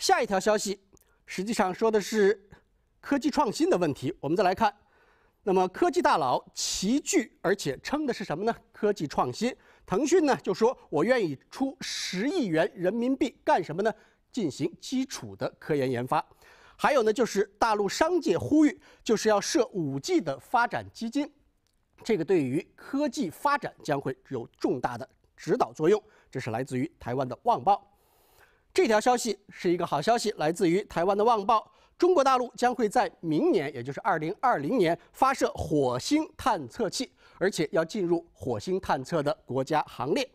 下一条消息，实际上说的是科技创新的问题。我们再来看，那么科技大佬齐聚，而且称的是什么呢？科技创新。腾讯呢就说我愿意出十亿元人民币干什么呢？进行基础的科研研发。还有呢就是大陆商界呼吁，就是要设五 G 的发展基金。这个对于科技发展将会有重大的指导作用。这是来自于台湾的《旺报》。这条消息是一个好消息，来自于台湾的《旺报》。中国大陆将会在明年，也就是二零二零年发射火星探测器，而且要进入火星探测的国家行列。